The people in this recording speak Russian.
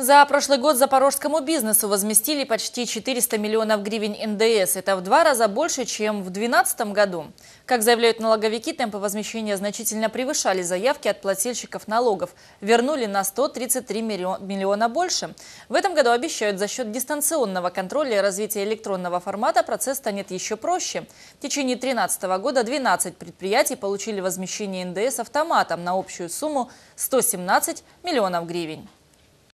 За прошлый год запорожскому бизнесу возместили почти 400 миллионов гривен НДС. Это в два раза больше, чем в 2012 году. Как заявляют налоговики, темпы возмещения значительно превышали заявки от плательщиков налогов. Вернули на 133 миллиона больше. В этом году обещают, за счет дистанционного контроля и развития электронного формата процесс станет еще проще. В течение 2013 года 12 предприятий получили возмещение НДС автоматом на общую сумму 117 миллионов гривен.